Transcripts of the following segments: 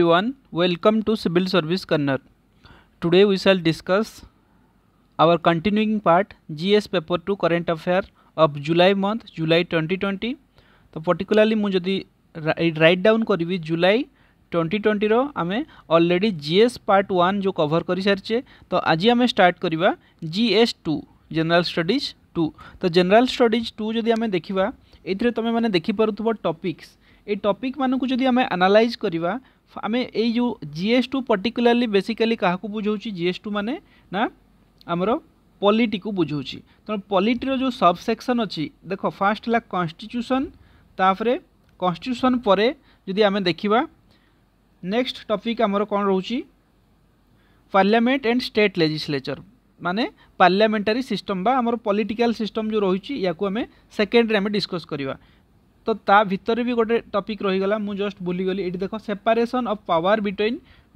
everyone welcome to civil service corner today we shall discuss our continuing part gs paper 2 current affair of july month july 2020 तो पर्टिकुलाली मु जदि write down करी July twenty twenty आम already एस part one जो cover कर सारी तो आज आम स्टार्ट करवा एस टू जेनराल स्टडीज टू तो जेनराल स्टडिज टू जदि आम देखा ये तुम मैंने देखिपुव टपिक्स ये टपिक मानक जदि आम आनालाइज करवा आम यही जो जीएस टू पर्टिकुलाली बेसिकाली क्या बुझाऊँ जीएस टू मान ना आमर पलिटी को बुझाऊँ तेनालीर पलिटर जो सबसेक्शन अच्छी देख फास्ट है कन्स्टिट्यूसन तापर कन्स्टिट्यूसन पर जदि आम देखा नेक्स्ट टपिक आमर कौन रोचे पार्लियामेंट एंड स्टेट लेजिस्लेचर माने पार्लियामेंटारी सिस्टम बा आमर पॉलिटिकल सिस्टम जो रही आम सेकेंड्रे आम डिस्कस करवा তো তা ভিতরে বি গোটে টপিক রহিগলা মু জস্ট ভুলিগলি এটি দেখ separation of power between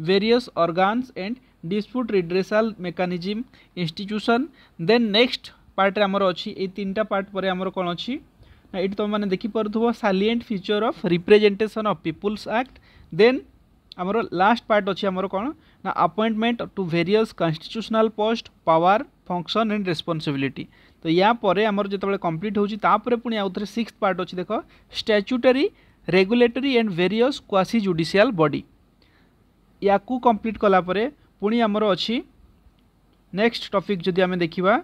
various organs and dispute redressal mechanism institution then next পার্টে আমার অছি এই তিনটা পার্ট পরে আমার কোণ অছি না এটি তোমাদের দেখিপারুথব salient feature of representation of people's act then আমার লাস্ট পার্ট অছি আমার কোণ না appointment to various constitutional post power function and responsibility तो यापर आम जो कम्प्लीट होतापुर पुणी आउ थे सिक्स पार्ट अच्छे देख statutory regulatory and various quasi judicial body या को कम्प्लीट कला पुणी आमर अच्छी नेक्स्ट टॉपिक जो आम देखा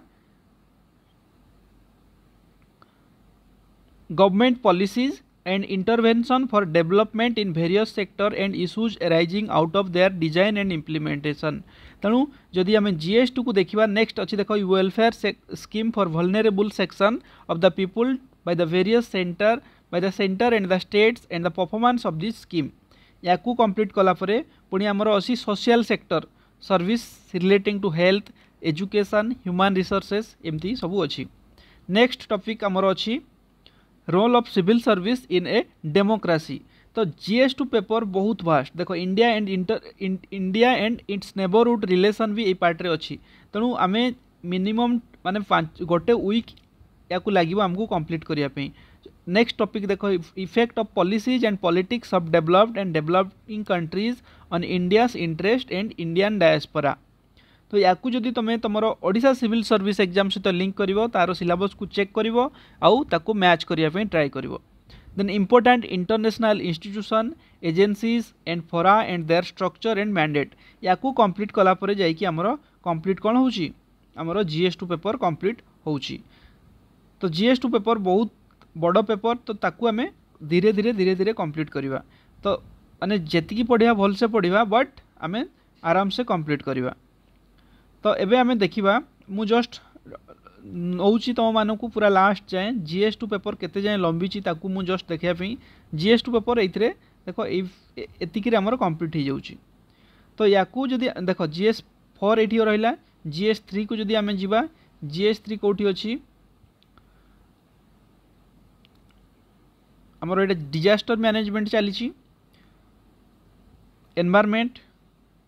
government policies and intervention for development in various sector and issues arising out of their design and implementation ତେଣୁ ଯଦି ଆମେ ଜିଏସ୍ଟିକୁ ଦେଖିବା ନେକ୍ସଟ ଅଛି ଦେଖ welfare scheme for vulnerable section of the people by the various centre by the centre and the states and the performance of this scheme ୟାକୁ complete କଲାପରେ ପୁଣି ଆମର ଅଛି social sector service relating to health education human resources ଏମିତି ସବୁ ଅଛି next topic ଆମର ଅଛି role of civil service in a democracy तो एस टू पेपर बहुत भास्ट देख India and inter India and its neighbourhood relation भी ये पार्ट्रे अच्छी तेणु आम मिनिमम मान गोटे वीक या लगे आमको कम्प्लीट करने नेक्स्ट टॉपिक देखो effect of policies and politics of developed and developing countries on India's interest and Indian diaspora তো ୟାକୁ ଯଦି ତୁମେ ତୁମର ଓଡ଼ିଶା ସିଭିଲ୍ ସର୍ଭିସ୍ ଏକ୍ଜାମ୍ ସହିତ ଲିଙ୍କ୍ କରିବ ତା'ର ସିଲାବସ୍କୁ ଚେକ୍ କରିବ ଆଉ ତାକୁ ମ୍ୟାଚ୍ କରିବା ପାଇଁ ଟ୍ରାଏ କରିବ then important international institution agencies and fora and their structure and mandate ୟାକୁ କମ୍ପ୍ଲିଟ୍ କଲାପରେ ଯାଇକି ଆମର କମ୍ପ୍ଲିଟ୍ କ'ଣ ହେଉଛି ଆମର ଜିଏସ୍ ଟୁ ପେପର୍ କମ୍ପ୍ଲିଟ୍ ହେଉଛି ତ ଜିଏସ୍ ଟୁ ପେପର୍ ବହୁତ ବଡ଼ ପେପର୍ ତ ତାକୁ ଆମେ ଧୀରେ ଧୀରେ ଧୀରେ ଧୀରେ କମ୍ପ୍ଲିଟ୍ କରିବା ତ ମାନେ ଯେତିକି ପଢ଼ିବା ଭଲସେ ପଢ଼ିବା ବଟ୍ ଆମେ ଆରାମସେ କମ୍ପ୍ଲିଟ୍ କରିବା ତ ଏବେ ଆମେ ଦେଖିବା ମୁଁ ଜଷ୍ଟ ନେଉଛି ତୁମମାନଙ୍କୁ ପୁରା ଲାଷ୍ଟ ଯାଏଁ ଜି ଏସ୍ ଟୁ ପେପର୍ କେତେ ଯାଏଁ ଲମ୍ବିଛି ତାକୁ ମୁଁ ଜଷ୍ଟ ଦେଖିବା ପାଇଁ ଜି ଏସ୍ ଟୁ ପେପର୍ ଏଇଥିରେ ଦେଖ ଏଇ ଏତିକିରେ ଆମର କମ୍ପ୍ଲିଟ୍ ହେଇଯାଉଛି ତ ୟାକୁ ଯଦି ଦେଖ ଜି ଏସ୍ ଫୋର୍ ଏଇଠି ରହିଲା ଜି ଏସ୍ ଥ୍ରୀକୁ ଯଦି ଆମେ ଯିବା ଜି ଏସ୍ ଥ୍ରୀ କେଉଁଠି ଅଛି ଆମର ଏଇଟା ଡିଜାଷ୍ଟର ମ୍ୟାନେଜମେଣ୍ଟ ଚାଲିଛି ଏନଭାରମେଣ୍ଟ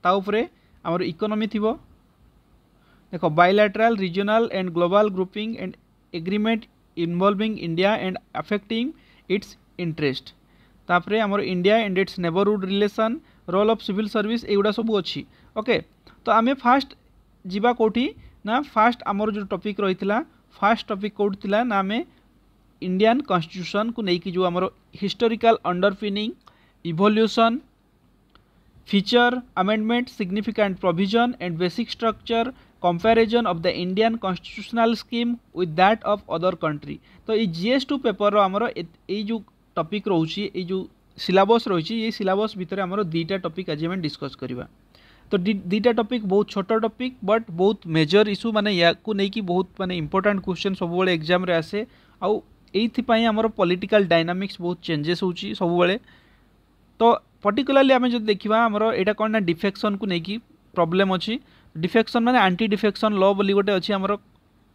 ତା ଉପରେ ଆମର ଇକୋନୋମି ଥିବ देखो bilateral regional and global grouping and agreement involving India and affecting its interest तापर आमर India and its neighbourhood relation role of civil service युवा सब अच्छी ओके तो आम फास्ट जीवा कौटी ना फास्ट आमर जो टपिक रही फास्ट टपिक कौटी ना आम इंडियान कन्स्टिट्यूशन को लेकिन जो आम historical underpinning evolution feature amendment significant provision and basic structure comparison of the Indian constitutional scheme with that of other country तो ये जीएस टू पेपर आमर यू टपिक रोचे ये जो सिलबस रही ये सिलबस भितर आमर दुईटा टपिक आज आम डिस्कस करवा तो दुईटा टपिक बहुत छोट टपिक बट बहुत मेजर इश्यू मैंने या लेकिन बहुत मानते इंपोर्टाट क्वेश्चन सब एक्जाम आसे आउ यही आम पॉलिटिकल डायनामिक्स बहुत चेंजेस हो सब तो पर्टिकुलाली आम जो देखा आमर यहाँ कौन ना डिफेक्शन को लेकिन प्रोब्लेम अच्छी ডিফেকশন মানে আন্টি ডিফেকশন ল বলি গোটে অছি আমার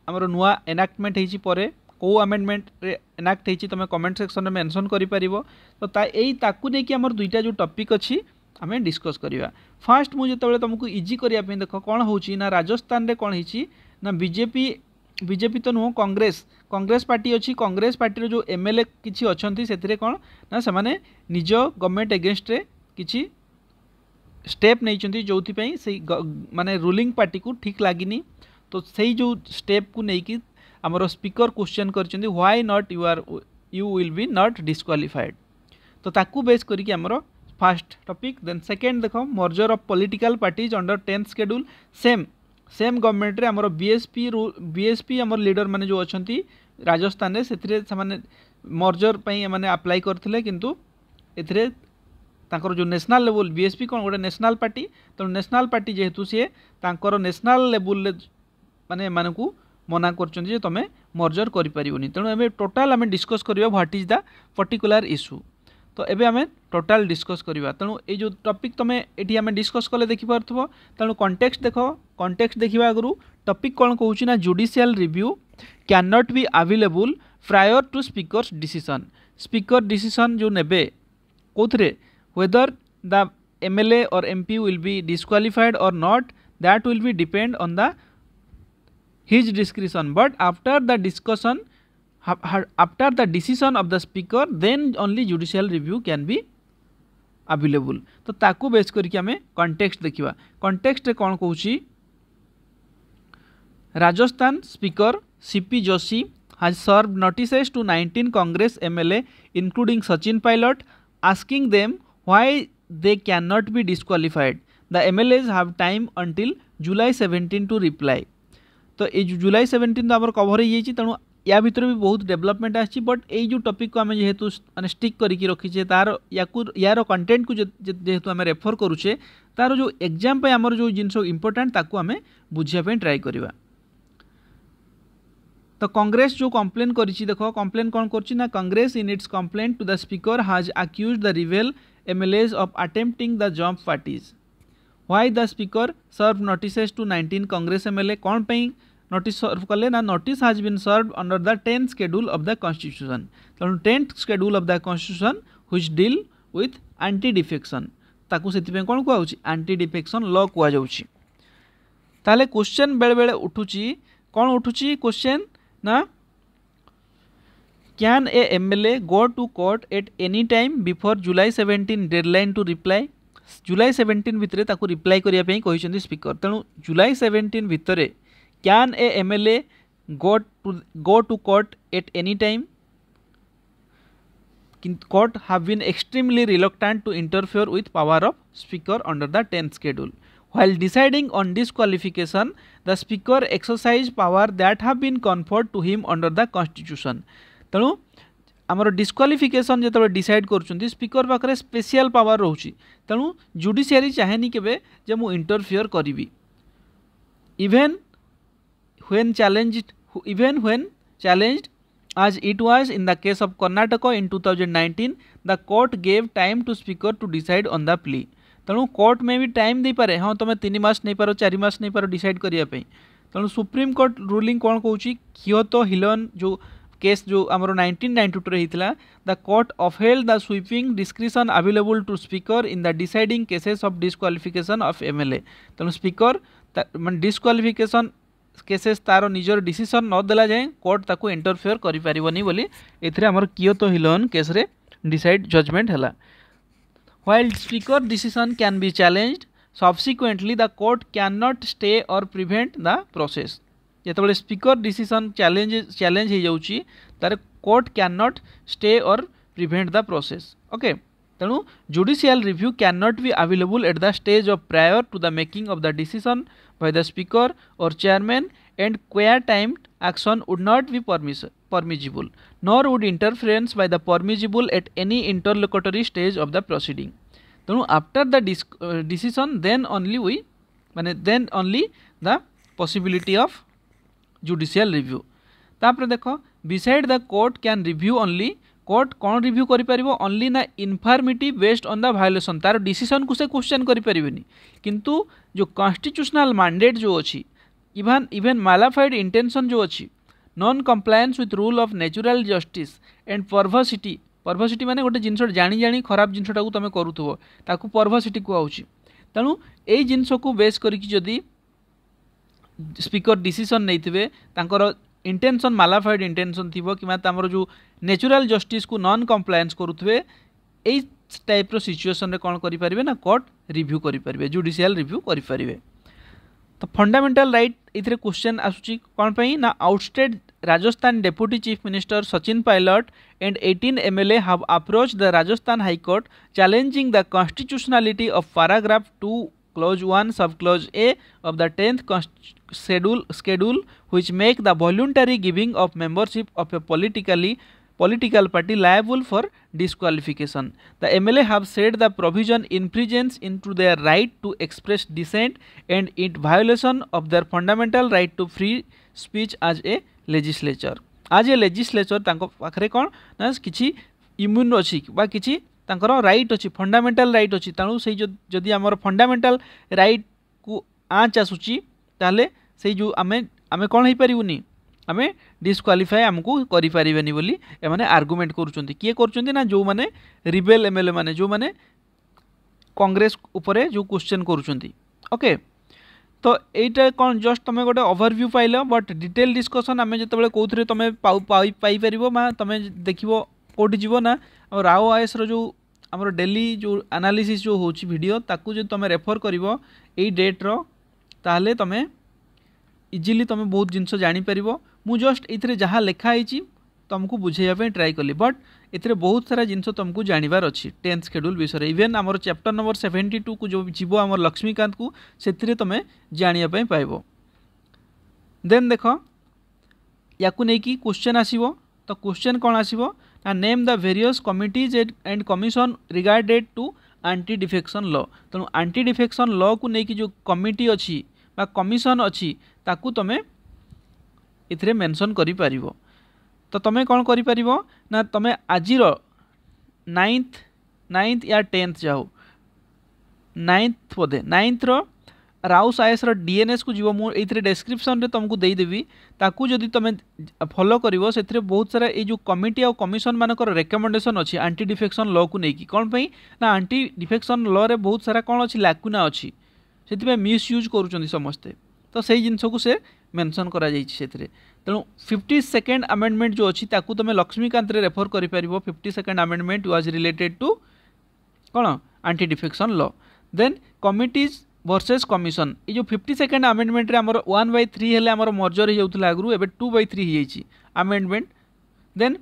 আমার নূয়া এনাক্টমেন্ট হয়েছি পরে কেউ আমেন্ডমেন্টরে এনাক্ট হয়েছি তুমি কমেন্ট সেকশনরে মেনশন করে পারিব তো তা এই তাকু নেকি আমার দুইটা যে টপিক অছি আমি ডিসকস করিবা ফার্স্ট মু যেতবেলে তোমাকে ইজি করিয়া পাই দেখো কোন হউচি না রাজস্থান রে কোন হইছি না বিজেপি বিজেপি তো নুহ কংগ্রেস কংগ্রেস পার্টি অছি কংগ্রেস পার্টির যে এমএলএ কিছু অনেক সেতিরে কোন না সেমানে নিজ গভর্নমেন্ট এগেনস্টরে কিছু स्टेप नहीं जोपाई से मानने रूलींग पार्टी को ठीक लगे तो से जो स्टेप को लेकिन आमर स्पीकर क्वेश्चन कर why not you are you will be not disqualified तो ताकू बेस करी आमर फास्ट टॉपिक देन सेकेंड देख merger of political parties under tenth schedule same same government रे आमर बीएसपी बीएसपी आमर लीडर माने जो अच्छा राजस्थान रे से मर्जर पर आप्लाय करते कि ତାଙ୍କର ଯେଉଁ ନ୍ୟାସନାଲ୍ ଲେବୁଲ୍ ବିଏସ୍ପି କ'ଣ ଗୋଟେ ନ୍ୟାସନାଲ୍ ପାର୍ଟି ତେଣୁ ନ୍ୟାସନାଲ୍ ପାର୍ଟି ଯେହେତୁ ସିଏ ତାଙ୍କର ନ୍ୟାସନାଲ୍ ଲେବୁଲ୍ରେ ମାନେ ଏମାନଙ୍କୁ ମନା କରୁଛନ୍ତି ଯେ ତୁମେ ମର୍ଜର କରିପାରିବନି ତେଣୁ ଏବେ ଟୋଟାଲ୍ ଆମେ ଡିସ୍କସ୍ କରିବା what is the particular issue ତ ଏବେ ଆମେ ଟୋଟାଲ୍ ଡିସ୍କସ୍ କରିବା ତେଣୁ ଏଇ ଯେଉଁ ଟପିକ୍ ତୁମେ ଏଠି ଆମେ ଡିସ୍କସ୍ କଲେ ଦେଖିପାରୁଥିବ ତେଣୁ କଣ୍ଟେକ୍ସଟ୍ ଦେଖ କଣ୍ଟେକ୍ସଟ୍ ଦେଖିବା ଆଗରୁ ଟପିକ୍ କ'ଣ କହୁଛି ନା judicial review can not be available prior to speaker's decision speaker decision ଯେଉଁ ନେବେ କେଉଁଥିରେ whether the MLA or MP will be disqualified or not that will be depend on the his discretion but after the discussion after the decision of the speaker then only judicial review can be available to तो ताकू base ame context dekhiwa context re kon कौन rajasthan speaker cp joshi has served notices to 19 Congress MLA including Sachin Pilot asking them why they cannot be disqualified the mlas have time until july 17 to reply तो ये जुलाई seventeen तो आम cover हो तेणु या भितर भी बहुत डेभलपमेंट आट बट ये जो टपिक को आम जेहेतु मैंने स्टिक करके रखीचे तार या यार कंटेन्ट को जेहेतु आम रेफर करुचे तार जो एग्जाम आमर जो जिन इंपोर्टाट ताकू आम बुझापी ट्राए करवा तो कांग्रेस जो कंप्लेन कर देख कम्प्लेन कौन कर Congress in its complaint to the speaker has accuse the रिवेल MLAs of attempting the jump parties why the speaker serve notice to 19 Congress MLA कौन पे नोटिस सर्व कले ना notice has been serve under the tenth schedule of the constitution तेणु tenth schedule of the constitution is deal with anti defection ताकूँ कौन कह aunty defection ल कह क्वेश्चन बेले बेले उठू कौन उठू क्वेश्चन ना can a M L A go to court at any time before July seventeen deadline to reply July seventeen भितर रिप्लाय करने कहते स्पीकर तेणु जुलाई सेवेन्टीन भितर can a M L A go to go to court at any time court have been extremely reluctant to interfere with power of speaker under the tenth schedule While deciding on disqualification, the speaker exercise power that have been conferred to him under the constitution. ତେଣୁ ଆମର disqualification ଯେତେବେଳେ decide କରୁଛନ୍ତି speaker ପାଖରେ special power ରହୁଛି ତେଣୁ judiciary ଚାହେଁନି କେବେ ଯେ ମୁଁ ଇଣ୍ଟରଫିଅର୍ କରିବି even when challenge even when challenge as it was in the case of Karnataka in 2019, the court gave time to speaker to decide on the plea. ତେଣୁ court may be time ଦେଇପାରେ ହଁ ତୁମେ ତିନି ମାସ ନେଇପାର ଚାରି ମାସ ନେଇପାର decide କରିବା ପାଇଁ ତେଣୁ ସୁପ୍ରିମକୋର୍ଟ ରୁଲିଂ କ'ଣ କହୁଛି କିଓତୋ ହିଲନ୍ ଯେଉଁ କେସ୍ ଯେଉଁ ଆମର ନାଇଣ୍ଟିନ୍ ନାଇଣ୍ଟି ଟୁରେ ହେଇଥିଲା the court upheld the sweeping discretion available to speaker in the deciding cases of disqualification of M L A ତେଣୁ ସ୍ପିକର ମାନେ ଡିସ୍କ୍ୱାଲିଫିକେସନ୍ କେସେସ୍ ତା'ର ନିଜର ଡିସିସନ୍ ନଦେଲା ଯାଏଁ କୋର୍ଟ ତାକୁ ଇଣ୍ଟରଫିଅର୍ କରିପାରିବନି ବୋଲି ଏଥିରେ ଆମର କିଓତୋ ହିଲନ୍ କେସ୍ରେ ଡିସାଇଡ୍ ଜଜମେଣ୍ଟ ହେଲା While speaker decision can be challenged, subsequently the court cannot stay or prevent the process. ଯେତେବେଳେ ସ୍ପିକର ଡିସିସନ୍ ଚ୍ୟାଲେଞ୍ଜ ଚ୍ୟାଲେଞ୍ଜ ହୋଇଯାଉଛି ତା'ର court can not stay or prevent the process okay ତେଣୁ judicial review can not be available at the stage of prior to the making of the decision by the speaker or chairman and quia timet action would not be permissible, nor would interference by the permissible at any interlocutory stage of the proceeding. Then after the decision, then only we, then only the possibility of judicial review. তাপরে দেখ beside the court can review only court କ'ଣ review କରିପାରିବ only ନା infirmity based on the violation ତା'ର ଡିସିସନ୍କୁ ସେ question କରିପାରିବେନି କିନ୍ତୁ ଯେଉଁ କନଷ୍ଟିଚ୍ୟୁସନାଲ୍ ମାଣ୍ଡେଟ୍ ଯେଉଁ ଅଛି इवन इवेन मालाफाइड इंटेंशन जो अच्छी non compliance with rule of natural justice and perversity perversity मैंने गोटे जिनस जाणी जाणी खराब जिनसटा तुम करुव पर्भसीटी कहूँ তেমন এই জিনিসকে বেস করি যদি স্পিকর ডিসিশন নেইথিবে তাঁকর ইন্টেনশন মালাফাইড ইন্টেনশন থিব কিংবা আমার যে ন্যাচুরাল জস্টিস কু নন কমপ্লায়েন্স করুথে এই টাইপ্র সিচুয়েসন কোণ করে পারে না কোর্ট রিভ্যু করে পারে জুডিসিয়াল রিভ্যু করে পারে तो फंडामेंटल रईट इधर क्वेश्चन आसूरी ना ousted Rajasthan deputy chief minister Sachin Pilot and 18 a have approach the Rajasthan high court challenging the constitutionality of paragraph two clause one sub clause a of the tenth schedule schedule हुई make the voluntary giving of membership of a politically political party liable for disqualification. The MLA have said the provision infringes into their right to express dissent and it violation of their fundamental right to free speech as a legislature. As a legislature तांको पाखरे कौन ना किसी immune अछि बा किसी तांकर right अछि fundamental right अछि ताणु सेही जदि हमर fundamental right को आँच आसुची ताहले सेही जो आमे आमे कौन है परिवनी आम डिस्क्वाफाए आमको करें एम आर्गुमेंट कर किए कर जो मैंने रिबेल एम एल ए मैंने जो मैंने कंग्रेस जो क्वेश्चन करके तो यही कौन जस्ट तुम गोटे ओभरभ्यू पाइल बट डिटेल डिस्कसन आम जो कौन तुम पाइपर तुम देख कौटी जीवना और राव आएस रो आम डेली जो आनालीसी जो होची वीडियो ताकू जो तुम रेफर कर येट्र ताल तुम इजिली तुम बहुत जिनस जापर जस्ट इतने जहाँ लेखाही तुमको बुझेप ट्राए कली बट ए बहुत सारा जिनस तुमको जानवर अच्छी टेन्थ स्केड्यूल विषय में इवेन आम चैप्टर नंबर सेवेन्टी टू को जो जीव आम लक्ष्मीकांत को से तुम जानापी पाइब देन देख या कि क्वेश्चन आसो तो क्वेश्चन कौन आसो name the various committees and commission regarded to anti defection law तेणु आंटी डिफेक्शन ल को लेकिन जो कमिटी अच्छी कमिशन अच्छी ताकू तुम्हें ଏଥିରେ ମେନସନ୍ କରିପାରିବ ତ ତୁମେ କ'ଣ କରିପାରିବ ନା ତୁମେ ଆଜିର ନାଇନ୍ଥ ନାଇନ୍ଥ ୟା ଟେନ୍ଥ ଯାଉ ନାଇନ୍ଥ ବୋଧେ ନାଇନ୍ଥର ରାଉସ୍ ଆଇଏସ୍ର ଡିଏନ୍ଏସ୍କୁ ଯିବ ମୁଁ ଏଇଥିରେ ଡେସ୍କ୍ରିପସନ୍ରେ ତୁମକୁ ଦେଇଦେବି ତାକୁ ଯଦି ତୁମେ ଫଲୋ କରିବ ସେଥିରେ ବହୁତ ସାରା ଏଇ ଯେଉଁ କମିଟି ଆଉ କମିଶନମାନଙ୍କର ରେକମେଣ୍ଡେସନ୍ ଅଛି ଆଣ୍ଟି ଡିଫେକ୍ସନ୍ ଲ'କୁ ନେଇକି କ'ଣ ପାଇଁ ନା ଆଣ୍ଟି ଡିଫେକ୍ସନ୍ ଲ'ରେ ବହୁତ ସାରା କ'ଣ ଅଛି ଲାକୁନା ଅଛି ସେଥିପାଇଁ ମିସ୍ୟୁଜ୍ କରୁଛନ୍ତି ସମସ୍ତେ ତ ସେଇ ଜିନିଷକୁ ସେ मेनसन कर तेणु फिफ्टी सेकेंड आमेडमेंट जो अच्छी तुम लक्ष्मीकांत रेफर कर fifty second amendment was related to कौन anti defection law then committees versus commission ये जो फिफ्टी सेकेंड आमेडमेंट आमर वन बै थ्री हेल्ले मर्जर हो जाता आगु एवं टू बै थ्री हो आमेडमेंट देन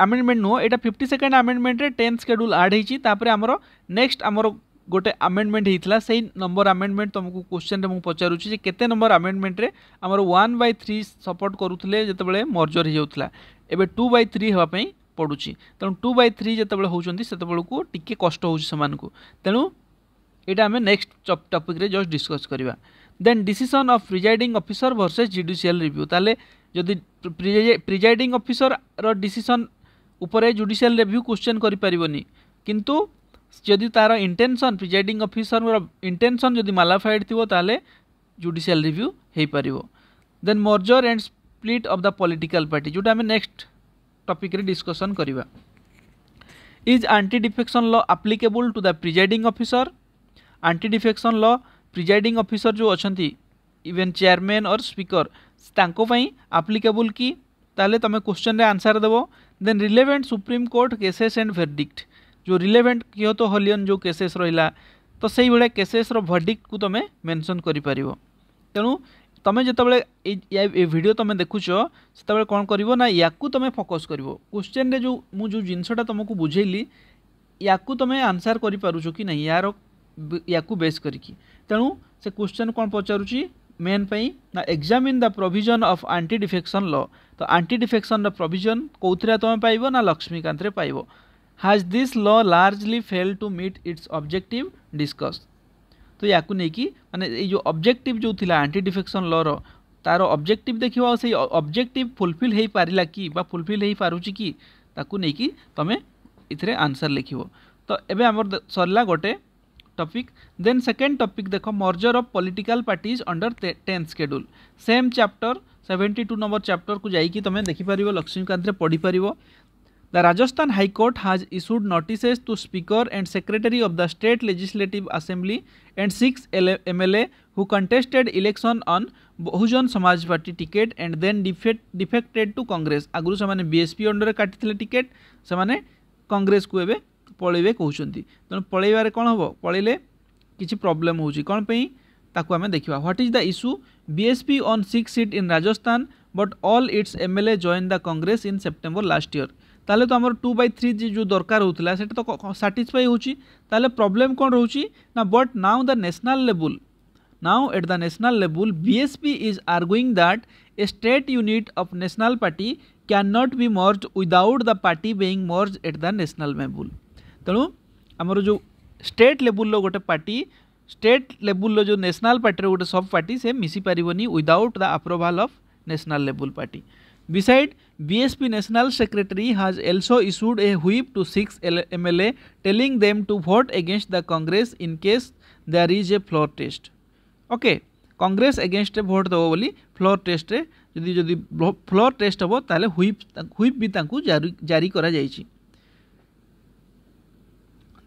आमेडमेंट नुह यहाँ fifty second amendment tenth schedule add होती आमर नेक्स्ट आमर गोटे आमेडमेंट होता से ही नंबर आमेडमेंट तुमको क्वेश्चन में पचारूँ के नंबर आमेडमेंट आम वन बै थ्री सपोर्ट करुले जो मर्जर होता एवं टू बै थ्री हाँपाई पड़ू तेणु टू बै थ्री होती से टी कष्ट होने तेणु ये आम नेक्स्ट टपिक जस्ट डिस्कस करवा then decision of preside officer versus judicial review तेल जदि प्रिजाइड अफिसर रिसीसन उपर जुडिशियाल रिव्यू क्वेश्चन करूँ जदि तार इंटेनसन प्रिजाइडिंग अफिसर इंटेनसन जो मालाफाइड थोड़े जुडिशियाल रिव्यू हो पार दे merger and split of the political party जोटा नेक्स्ट टपिक्रे डिस्कसन करवा is anti defection law applicable to the presiding officer anti defection law presiding officer जो अच्छे इवेन चेयरमैन और स्पीकर आप्लिकेबुल कि तुम क्वेश्चन रे आंसर देव then relevant supreme court cases and verdict जो रिलेवेंट क्योंतो हलियन जो केसेस रहा तो से भाई केसेस रडिक को तुम मेनसन कर तेणु तुम जो भिड तुम देखु से कौन करना या तुम फोकस कर क्वेश्चन में जो मुझे जो जिनसा तुमको बुझेली या तुम आनसर कर पार्छ कि नहीं यार या बेस करेणु से क्वेश्चन कौन पचारूँ मेन ना exam in the प्रोजन of anti defection law तो आंटी डिफेक्शन रोजन कौन तुम पाइब ना लक्ष्मीकांत पाइब has this law largely fail to meet its objective discuss तो या नहीं माने ये जो अब्जेक्टिव जो थी आंटी डिफेक्शन ल तार अब्जेक्टिव देखियो से अब्जेक्टिव फुलफिल हो पारा कि फुलफिल हो पारुची कि ताकू नहीं तुम्हें इथे आंसर लिखो तो ये आम सरला गोटे टॉपिक देन सेकेंड टॉपिक देख merger of political parties under tenth schedule same chapter seventy two number chapter को जाकि तुम देखिपर लक्ष्मीकांत पढ़ी पार The Rajasthan High Court has issued notices to Speaker and Secretary of the State Legislative Assembly and six MLA who contested election on Bahujan Samaj Party ticket and then defected to Congress आगु से BSP under काटी ticket से कंग्रेस को एवं पलैबे कहते तेणु पलैबार कौन हम पलैले किसी प्रोब्लेम होमें देखा what is the issue BSP on six seat in Rajasthan but all its MLA join the Congress in September last year ताले तो आम टू बै थ्री जी जो दरकार होता तो साटिस्फाई ताले प्रॉब्लम कौन रोचे ना but now the national level now at the national level BSP is arguing that a state unit of national party can not be merge without the party being merge at the national level तेणु आमर जो state level गोटे party state level जो national party गोटे सब party से मिसी party without the approval of national level party Beside, BSP National Secretary has also issued a whip to six MLA telling them to vote against the Congress in case there is a floor test. Okay, Congress against vote दबो बोली floor test रे जदि जदि floor test हबो ताले whip whip भी तांकु जारी जारी करा जाइछि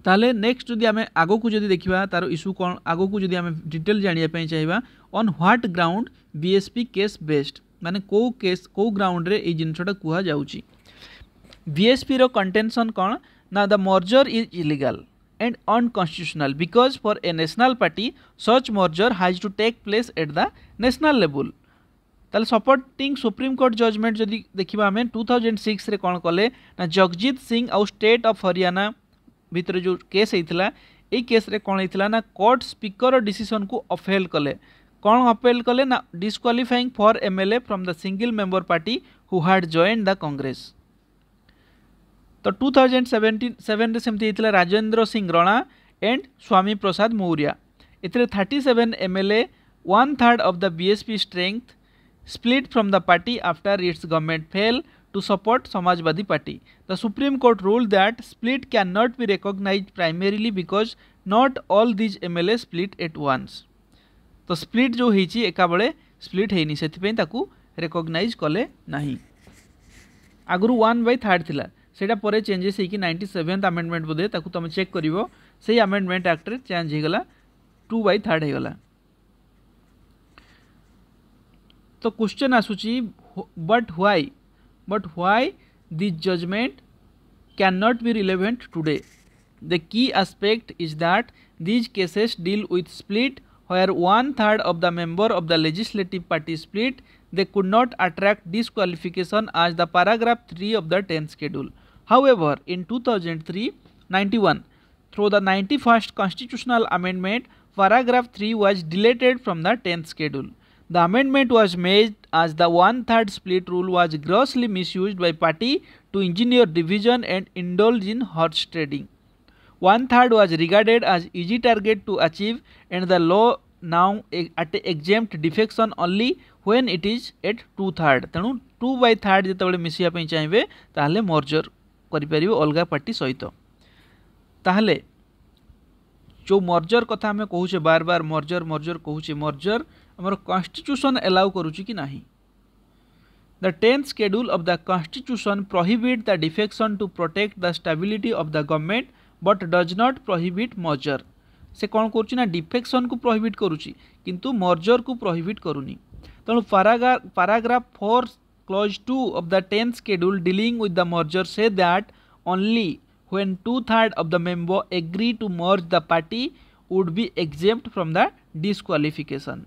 ताले नेक्स्ट जदि आमे आगो को जदि देखिबा तार इशू कोन आगो को जदि आमे डिटेल जानिया पई चाहिबा on what ground BSP case based ମାନେ କେଉଁ କେସ୍ କେଉଁ ଗ୍ରାଉଣ୍ଡରେ ଏଇ ଜିନିଷଟା କୁହାଯାଉଛି ବିଏସ୍ପିର କଣ୍ଟେନସନ୍ କ'ଣ ନା the merger is illegal and unconstitutional because for a national party such merger has to take place at the national level তাহলে সপোর্টিং সুপ্রিম কোর্ট জজমেন্ট যদি দেখিবা আমি টু থাউজেন্ড সিক্সরে কোণ কলে না জগজিৎ সিং আউ স্টেট অফ হরিয়ানা ভিতরে যে কেস হয়েছিল এই কেস্রে কোণ হয়েছিল না কোর্ট স্পিকর ডিসিশন কু অফহেল কলে कौन अपेल कले ना disqualifying for MLA from the single member party who had join the Congress तो टू थाउजेंड सेवेन्टीन सेवेन सेमती Rajendra Singh Rana and Swami Prasad Maurya thirty seven M L A one third of the BSP strength split from the party after its government fell to party the supreme court rule that Court can that be recognise be because primarily because these M L A split eight once. तो split जो होका बेले split होनी से recognise कले आगु one by third थी से चेंजेस होगी नाइंटी सेवेन्थ आमेडमेंट बोधे तुम चेक कर सही आमेडमेंट आक्ट रे हो टू बै थार्ड हो तो क्वेश्चन आसूँ but why but why the judgment क्या not be relevant today the key aspect is that these cases deal with split where one third of the member of the legislative party split, they could not attract disqualification as the paragraph 3 of the 10th schedule. However, in 2003 91, through the 91st constitutional amendment, paragraph 3 was deleted from the 10th schedule. The amendment was made as the one third split rule was grossly misused by party to engineer division and indulge in horse trading. one third was regarded as easy target to achieve and the law now e, at exempt defection only when it is at two third तेणु two by third जो मिसाप चाहिए तालोले merger कर अलग party सहित ताल जो merger कथा आम कहे बार बार मर्जर मर्जर कहे मर्जर आमर कन्स्टिट्यूशन एलाउ करुच्छे कि ना the tenth schedule of the constitution prohibit the defection to protect the stability of the government but does not prohibit merger से कौन करा डिफेक्शन को प्रोहिबिट करु मर्जर को प्रोहिबिट करूनी तेणु paragraph paragraph four clause two of the tenth schedule dealing with the merger से that only when two third of the member agree to merge the party would be exempt from the disqualification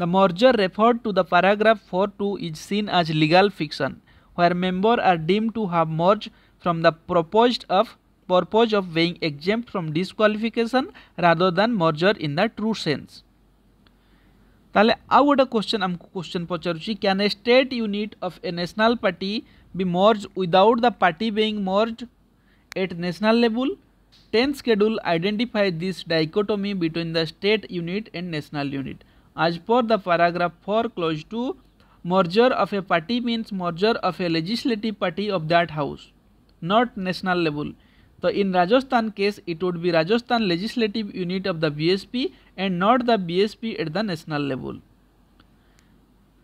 the merger referred to the paragraph four two is seen as legal fiction where member are deem to have merge from the propose of purpose of being exempt from disqualification rather than merger in the true sense ताले आउ गोटे question आमको question पचार क्या a state unit of a national party be merge without the party being merge at national level tenth schedule identify this dichotomy between the state unit and national unit as per the paragraph four clause two merger of a party mean merger of a legislative party of that house not national level So in Rajasthan case, it would be Rajasthan legislative unit of the BSP and not the BSP at the national level.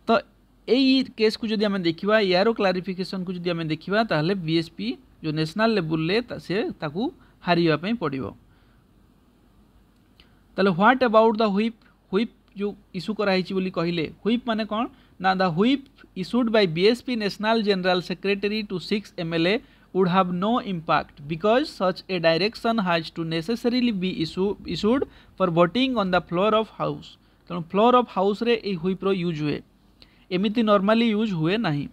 तो यही case को जदि आम देखा यार क्लारिफिकेसन को जदि आम देखा ताहले बीएसपी जो नेशनल लेवल ले से ताकू हारिया पड़ो তাহলে what about the whip whip যে ইস্যু করা হয়েছে বলে কহিলে হুইপ মানে কোণ না the whip issued by BSP national general secretary to six MLA would have no impact because such a direction has to necessarily be issue, issued for voting on the floor of house ତେଣୁ floor of ହାଉସ୍ରେ ଏଇ ହ୍ୱିପ୍ର use ହୁଏ ଏମିତି normally use ହୁଏ ନାହିଁ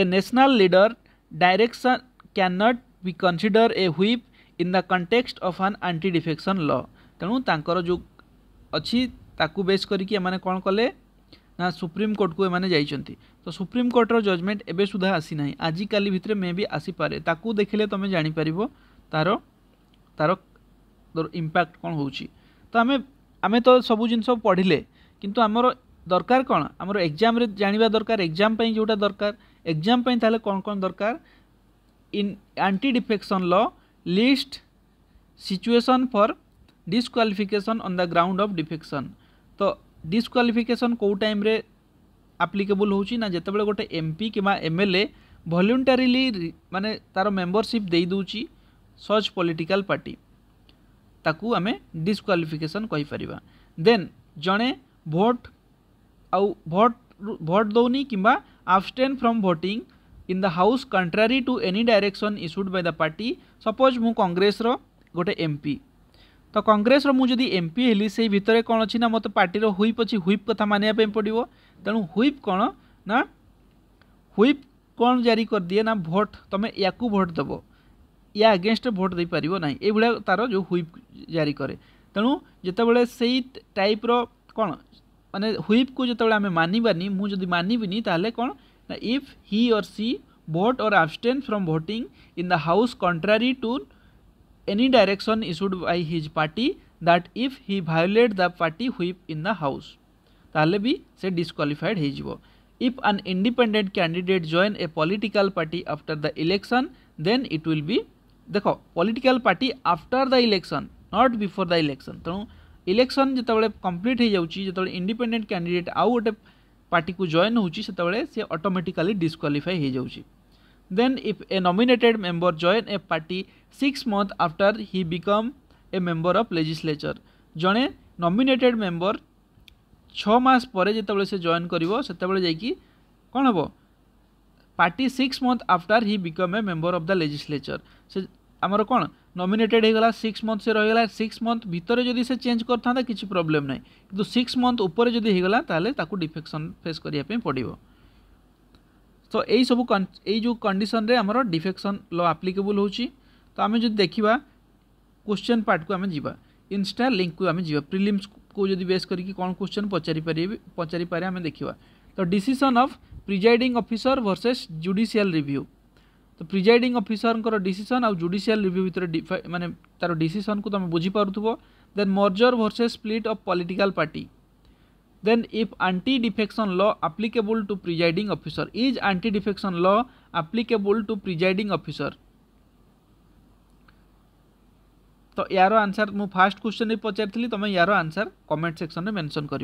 a national leader direction can not be consider a whip in the context of an anti defection law ତେଣୁ ତାଙ୍କର ଯେଉଁ ଅଛି ତାକୁ ବେସ୍ କରିକି ଏମାନେ କ'ଣ କଲେ ନା ସୁପ୍ରିମକୋର୍ଟକୁ ଏମାନେ ଯାଇଛନ୍ତି ତ ସୁପ୍ରିମକୋର୍ଟର ଜଜମେଣ୍ଟ ଏବେ ସୁଦ୍ଧା ଆସିନାହିଁ ଆଜିକାଲି ଭିତରେ ମେ ବି ଆସିପାରେ ତାକୁ ଦେଖିଲେ ତୁମେ ଜାଣିପାରିବ ତା'ର ତା'ର ଇମ୍ପାକ୍ଟ କ'ଣ ହେଉଛି ତ ଆମେ ଆମେ ତ ସବୁ ଜିନିଷ ପଢ଼ିଲେ କିନ୍ତୁ ଆମର ଦରକାର କ'ଣ ଆମର ଏକ୍ଜାମ୍ରେ ଜାଣିବା ଦରକାର ଏକ୍ଜାମ୍ ପାଇଁ ଯେଉଁଟା ଦରକାର ଏକ୍ଜାମ୍ ପାଇଁ ତାହେଲେ କ'ଣ କ'ଣ ଦରକାର in anti defection law list situation for disqualification on the ground of defection disqualification কেউ টাইমে আপ্লিকেবল হচ্ছে না যেতবে গোটে এমপি কিংবা এমএলএ ভলুন্টারিলি মানে তার মেম্বরশিপ দিয়ে দেছি সচ পলিটিকাল পার্টি তাকে আমি ডিসকোয়ালিফিকেসন কইপারা দেন জনে ভোট আউ ভোট ভোট দৌনি কিংবা abstain from voting in the house contrary to any direction issued by the party suppose मु कांग्रेस रो गोटे एमपी तो कंग्रेस मुझे एम पी हेली से भितर कौन अच्छी ना मत पार्टी ह्विप अच्छी ह्विप कथ मानवाप पड़ो तेणु ह्विप कौन ना ह्विप कौन जारी कर दिए ना भोट तुम्हें या भोट दबो या अगेस्ट भोट दे पार ना ये तार जो ह्विप जारी कै तेणु जो बड़े से टाइप रण मैंने ह्विप को जो आम मानवानी मुझे मानवी तेल कौन ना इफ हि और सी भोट और abstain from voting in the house contrary to any direction issued by his party that if he violate the party whip in the house ताले भी से डिस्कालीफाइड हो if an independent candidate join a political party after the election then it will be देखो political party after the election not before the election तेणु election जो complete हो जो इंडिपेडेट candidate आउ गोटे पार्टी को जॉइन होते से ऑटोमेटिकली डिस्कालीफाई हो जाए then if a nominated member join a party six months after he become a member of legislature ଜଣେ nominated member ଛଅ ମାସ ପରେ ଯେତେବେଳେ ସେ ଜଏନ୍ କରିବ ସେତେବେଳେ ଯାଇକି କ'ଣ ହେବ party six month after he become a member of the legislature ସେ ଆମର କ'ଣ ନମିନେଟେଡ୍ ହେଇଗଲା ସିକ୍ସ ମନ୍ଥ ସେ ରହିଗଲା ସିକ୍ସ ମନ୍ଥ ଭିତରେ ଯଦି ସେ ଚେଞ୍ଜ କରିଥାନ୍ତା କିଛି ପ୍ରୋବ୍ଲେମ୍ ନାହିଁ କିନ୍ତୁ ସିକ୍ସ ମନ୍ଥ ଉପରେ ଯଦି ହେଇଗଲା ତାହେଲେ ତାକୁ ଡିଫେକ୍ସନ୍ ଫେସ୍ କରିବା ପାଇଁ ପଡ଼ିବ ତ ଏଇ ସବୁ ଏଇ ଯେଉଁ କଣ୍ଡିସନରେ ଆମର ଡିଫେକ୍ସନ୍ ଲ ଆପ୍ଲିକେବୁଲ୍ ହେଉଛି तो आम जो देखा क्वेश्चन पार्ट को आम जा इनस्टा लिंक को आम जा प्रिम्स को जब बेस करके कौन क्वेश्चन पचारिपारे आम देखा तो decision of presiding officer versus judicial review तो प्रिजाइडिंग अफिसर डिसीसन आउ जुडिशियाल रिव्यू भितर मानते तार डिसीसन को तुम बुझीप then merger versus split of political party then if anti defection law applicable to presiding officer is anti defection law applicable to presiding officer तो यार आंसर मुझ फास्ट क्वेश्चन पचार पचारि तुम यार आंसर कमेंट सेक्शन में मेनसन कर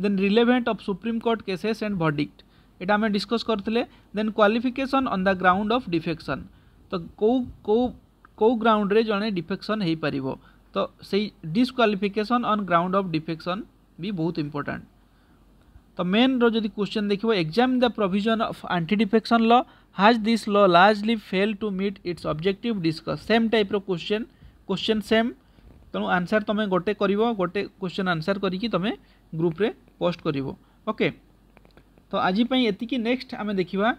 then relevant of supreme court cases and verdict यहाँ आम डिस्कस करते then qualification on the ground of defection तो कौ कौ कौ ग्राउंड जड़े डिफेक्शन हो पार तो से disqualification on ground of defection भी बहुत इंपोर्टां तो मेन रि क्वेश्चन देखिए exam the प्रोजन of anti defection law has this law largely fail to meet its object discuss same type रो क्वेश्चन क्वेश्चन सेम तेणु आंसर तुम गोटे कर गोटे क्वेश्चन आंसर करमें ग्रुप ग्रुप्रे पोस्ट कर ओके तो आजपाई ये नेक्स्ट आम देखा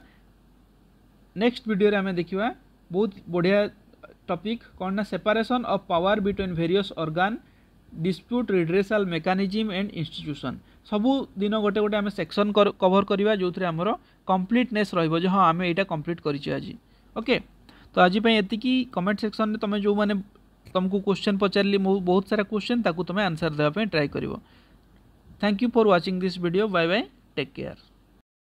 नेक्स्ट भिडियो आम देखा बहुत बढ़िया टपिक कौन ना separation of power between various organ dispute redressal mechanism and institution सब दिन गोटे गोटे आम सेक्शन कवर करवा जो थे आमर कम्प्लीटनेस रोज हाँ आम यहाँ कम्प्लीट करके तो आजपाई ये कमेंट सेक्शन में तुम जो मैंने तुमको क्वेश्चन पचारि बहुत सारा क्वेश्चन ताकू तुम्हें आंसर देवाई ट्राए कर thank you for watching this video bye bye take care